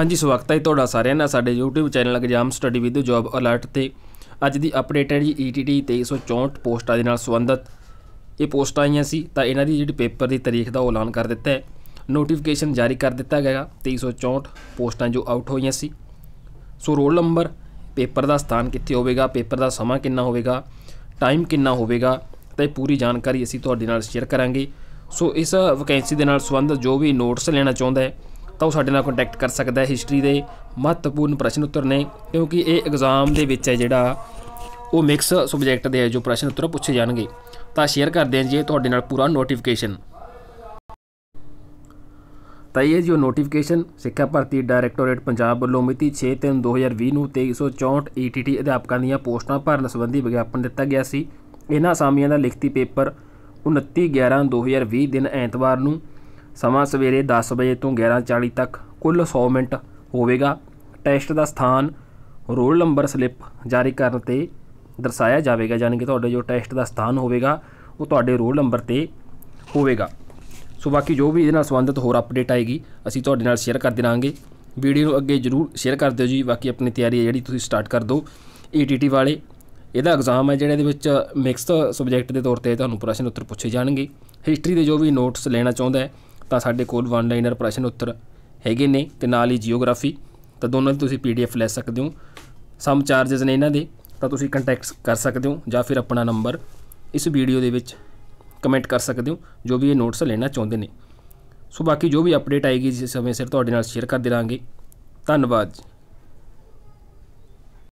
ਹਾਂਜੀ ਸਵਾਗਤ ਹੈ ਤੁਹਾਡਾ ਸਾਰਿਆਂ ਦਾ ਸਾਡੇ YouTube channel Exam Study with Job Alert ਤੇ ਅੱਜ ਦੀ ਅਪਡੇਟ ਹੈ ਜੀ ETT 2364 ਪੋਸਟਾਂ ਦੇ ਨਾਲ ਸੰਬੰਧਤ ਇਹ ਪੋਸਟਾਂ ਆਈਆਂ ਸੀ ਤਾਂ ਇਹਨਾਂ ਦੀ ਜਿਹੜੀ ਪੇਪਰ ਦੀ ਤਾਰੀਖ ਦਾ ਐਲਾਨ ਕਰ ਦਿੱਤਾ ਹੈ ਨੋਟੀਫਿਕੇਸ਼ਨ ਜਾਰੀ ਕਰ ਦਿੱਤਾ ਗਿਆ 2364 ਪੋਸਟਾਂ ਜੋ ਆਊਟ ਹੋਈਆਂ ਸੀ ਸੋ ਰੋਲ ਨੰਬਰ ਪੇਪਰ ਦਾ ਸਥਾਨ ਕਿੱਥੇ ਹੋਵੇਗਾ ਪੇਪਰ ਦਾ ਸਮਾਂ ਕਿੰਨਾ ਹੋਵੇਗਾ ਟਾਈਮ ਕਿੰਨਾ ਹੋਵੇਗਾ ਤੇ ਪੂਰੀ ਜਾਣਕਾਰੀ ਅਸੀਂ ਤੁਹਾਡੇ ਨਾਲ ਸ਼ੇਅਰ ਕਰਾਂਗੇ ਸੋ ਇਸ ਵੈਕੈਂਸੀ ਦੇ ਨਾਲ ਸੰਬੰਧਤ ਜੋ ਵੀ ਨੋਟਸ ਲੈਣਾ ਚਾਹੁੰਦਾ ਹੈ ਤਾਂ ਉਹ ਸਾਡੇ ਨਾਲ ਕੰਟੈਕਟ ਕਰ ਸਕਦਾ ਹੈ ਹਿਸਟਰੀ ਦੇ ਮਹੱਤਵਪੂਰਨ ਪ੍ਰਸ਼ਨ ਉੱਤਰ ਨੇ ਕਿਉਂਕਿ ਇਹ ਐਗਜ਼ਾਮ ਦੇ ਵਿੱਚ ਹੈ ਜਿਹੜਾ ਉਹ ਮਿਕਸ ਸਬਜੈਕਟ ਦੇ ਜੋ ਪ੍ਰਸ਼ਨ ਉੱਤਰ ਪੁੱਛੇ ਜਾਣਗੇ ਤਾਂ ਸ਼ੇਅਰ ਕਰਦੇ ਹਾਂ ਜੀ ਤੁਹਾਡੇ ਨਾਲ ਪੂਰਾ ਨੋਟੀਫਿਕੇਸ਼ਨ ਤਾਂ ਇਹ ਜੋ ਨੋਟੀਫਿਕੇਸ਼ਨ ਸਿੱਖਿਆ ਭਰਤੀ ਡਾਇਰੈਕਟੋਰੇਟ ਪੰਜਾਬ ਵੱਲੋਂ ਮਿਤੀ 6/3/2020 ਨੂੰ 2364 ETT ਅਧਿਆਪਕਾਂ ਦੀਆਂ ਪੋਸਟਾਂ ਭਰਨ ਸੰਬੰਧੀ ਵਿਗਿਆਪਨ ਦਿੱਤਾ ਗਿਆ ਸੀ ਇਹਨਾਂ ਅਸਾਮੀਆਂ ਦਾ ਲਿਖਤੀ ਪੇਪਰ 29/11/2020 ਦਿਨ ਐਤਵਾਰ ਨੂੰ ਸਮਾਂ ਸਵੇਰੇ 10 ਵਜੇ ਤੋਂ 11:40 ਤੱਕ ਕੁੱਲ 100 ਮਿੰਟ ਹੋਵੇਗਾ ਟੈਸਟ ਦਾ ਸਥਾਨ ਰੋਲ ਨੰਬਰ ਸਲਿੱਪ ਜਾਰੀ ਕਰਨ ਤੇ ਦਰਸਾਇਆ ਜਾਵੇਗਾ ਯਾਨੀ ਕਿ ਤੁਹਾਡੇ ਜੋ ਟੈਸਟ ਦਾ ਸਥਾਨ ਹੋਵੇਗਾ ਉਹ ਤੁਹਾਡੇ ਰੋਲ ਨੰਬਰ ਤੇ ਹੋਵੇਗਾ ਸੋ ਬਾਕੀ ਜੋ ਵੀ ਇਹਦੇ ਨਾਲ ਸੰਬੰਧਿਤ ਹੋਰ ਅਪਡੇਟ ਆਏਗੀ ਅਸੀਂ ਤੁਹਾਡੇ ਨਾਲ ਸ਼ੇਅਰ ਕਰ ਦੇਵਾਂਗੇ ਵੀਡੀਓ ਨੂੰ ਅੱਗੇ ਜਰੂਰ ਸ਼ੇਅਰ ਕਰ ਦਿਓ ਜੀ ਬਾਕੀ ਆਪਣੀ ਤਿਆਰੀ ਹੈ ਜਿਹੜੀ ਤੁਸੀਂ ਸਟਾਰਟ ਕਰ ਦਿਓ ਈਟੀਟੀ ਵਾਲੇ ਇਹਦਾ ਐਗਜ਼ਾਮ ਹੈ ਜਿਹੜੇ ਦੇ ਵਿੱਚ ਮਿਕਸਡ ਸਬਜੈਕਟ ਦੇ ਤੌਰ ਤੇ ਤੁਹਾਨੂੰ ਪ੍ਰਸ਼ਨ ਉੱਤਰ ਪੁੱਛੇ ਜਾਣਗੇ ਹਿਸਟਰੀ ਦੇ ਜੋ ਵੀ ਨੋਟਸ ਲੈਣਾ ਚਾਹੁੰਦਾ ਹੈ ਤਾਂ ਸਾਡੇ ਕੋਲ ਵਨ ਲਾਈਨਰ ਪ੍ਰਸ਼ਨ ਉੱਤਰ ਹੈਗੇ ਨੇ ਤੇ ਨਾਲ ਹੀ ਜੀਓਗ੍ਰਾਫੀ ਤਾਂ ਦੋਨਾਂ ਦੀ ਤੁਸੀਂ ਪੀਡੀਐਫ ਲੈ ਸਕਦੇ ਹੋ ਸਮ ਚਾਰजेस ਨੇ ਇਹਨਾਂ ਦੇ ਤਾਂ ਤੁਸੀਂ ਕੰਟੈਕਟ ਕਰ ਸਕਦੇ ਹੋ ਜਾਂ ਫਿਰ ਆਪਣਾ ਨੰਬਰ ਇਸ ਵੀਡੀਓ ਦੇ ਵਿੱਚ ਕਮੈਂਟ ਕਰ ਸਕਦੇ ਹੋ ਜੋ ਵੀ ਇਹ ਨੋਟਸ ਲੈਣਾ ਚਾਹੁੰਦੇ ਨੇ ਸੋ ਬਾਕੀ ਜੋ ਵੀ ਅਪਡੇਟ ਆਏਗੀ ਜਿਸ ਸਮੇਂ ਸਿਰ ਤੁਹਾਡੇ ਨਾਲ ਸ਼ੇਅਰ ਕਰਦੇ ਰਾਂਗੇ ਧੰਨਵਾਦ